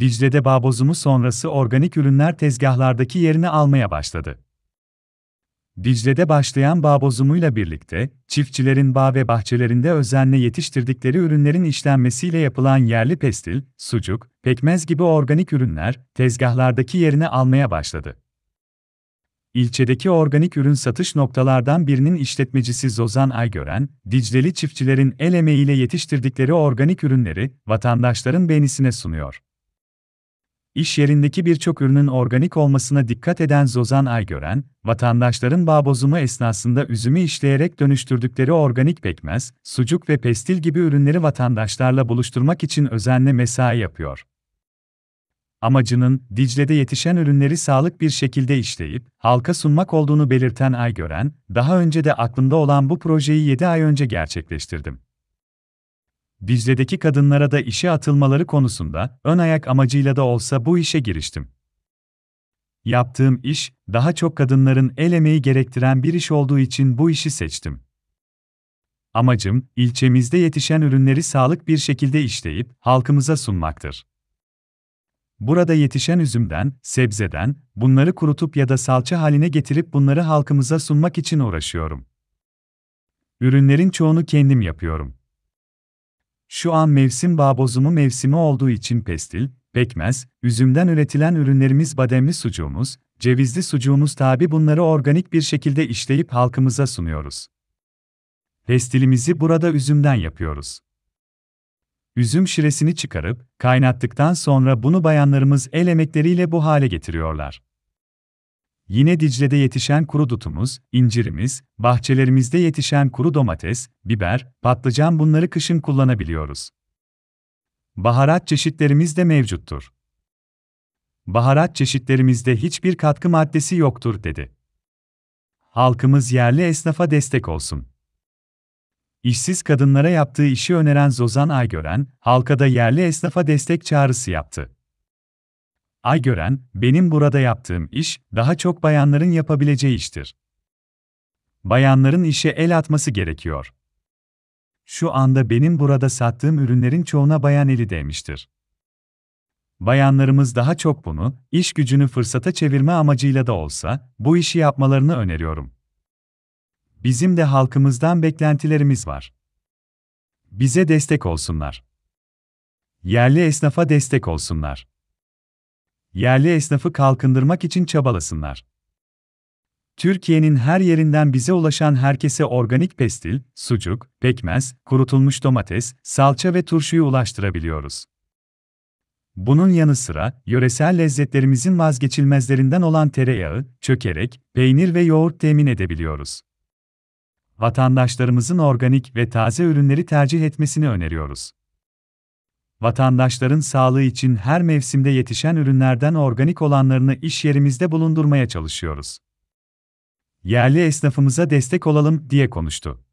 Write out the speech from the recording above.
Dicle'de bağ bozumu sonrası organik ürünler tezgahlardaki yerini almaya başladı. Dicle'de başlayan bağ bozumuyla birlikte, çiftçilerin bağ ve bahçelerinde özenle yetiştirdikleri ürünlerin işlenmesiyle yapılan yerli pestil, sucuk, pekmez gibi organik ürünler tezgahlardaki yerini almaya başladı. İlçedeki organik ürün satış noktalardan birinin işletmecisi Zozan Aygören, Dicleli çiftçilerin el emeğiyle yetiştirdikleri organik ürünleri vatandaşların beğenisine sunuyor. İş yerindeki birçok ürünün organik olmasına dikkat eden Zozan Aygören, vatandaşların bağ bozumu esnasında üzümü işleyerek dönüştürdükleri organik pekmez, sucuk ve pestil gibi ürünleri vatandaşlarla buluşturmak için özenle mesai yapıyor. Amacının, Dicle'de yetişen ürünleri sağlık bir şekilde işleyip, halka sunmak olduğunu belirten Aygören, daha önce de aklımda olan bu projeyi 7 ay önce gerçekleştirdim. Dicle'deki kadınlara da işe atılmaları konusunda ön ayak amacıyla da olsa bu işe giriştim. Yaptığım iş, daha çok kadınların el emeği gerektiren bir iş olduğu için bu işi seçtim. Amacım, ilçemizde yetişen ürünleri sağlık bir şekilde işleyip halkımıza sunmaktır. Burada yetişen üzümden, sebzeden, bunları kurutup ya da salça haline getirip bunları halkımıza sunmak için uğraşıyorum. Ürünlerin çoğunu kendim yapıyorum. Şu an mevsim bağ bozumu mevsimi olduğu için pestil, pekmez, üzümden üretilen ürünlerimiz bademli sucuğumuz, cevizli sucuğumuz tabi bunları organik bir şekilde işleyip halkımıza sunuyoruz. Pestilimizi burada üzümden yapıyoruz. Üzüm şiresini çıkarıp, kaynattıktan sonra bunu bayanlarımız el emekleriyle bu hale getiriyorlar. Yine Dicle'de yetişen kuru dutumuz, incirimiz, bahçelerimizde yetişen kuru domates, biber, patlıcan bunları kışın kullanabiliyoruz. Baharat çeşitlerimiz de mevcuttur. Baharat çeşitlerimizde hiçbir katkı maddesi yoktur dedi. Halkımız yerli esnafa destek olsun. İşsiz kadınlara yaptığı işi öneren Zozan Aygören, halka da yerli esnafa destek çağrısı yaptı. Ay gören, benim burada yaptığım iş, daha çok bayanların yapabileceği iştir. Bayanların işe el atması gerekiyor. Şu anda benim burada sattığım ürünlerin çoğuna bayan eli değmiştir. Bayanlarımız daha çok bunu, iş gücünü fırsata çevirme amacıyla da olsa, bu işi yapmalarını öneriyorum. Bizim de halkımızdan beklentilerimiz var. Bize destek olsunlar. Yerli esnafa destek olsunlar yerli esnafı kalkındırmak için çabalasınlar. Türkiye'nin her yerinden bize ulaşan herkese organik pestil, sucuk, pekmez, kurutulmuş domates, salça ve turşuyu ulaştırabiliyoruz. Bunun yanı sıra, yöresel lezzetlerimizin vazgeçilmezlerinden olan tereyağı, çökerek, peynir ve yoğurt temin edebiliyoruz. Vatandaşlarımızın organik ve taze ürünleri tercih etmesini öneriyoruz vatandaşların sağlığı için her mevsimde yetişen ürünlerden organik olanlarını iş yerimizde bulundurmaya çalışıyoruz. Yerli esnafımıza destek olalım diye konuştu.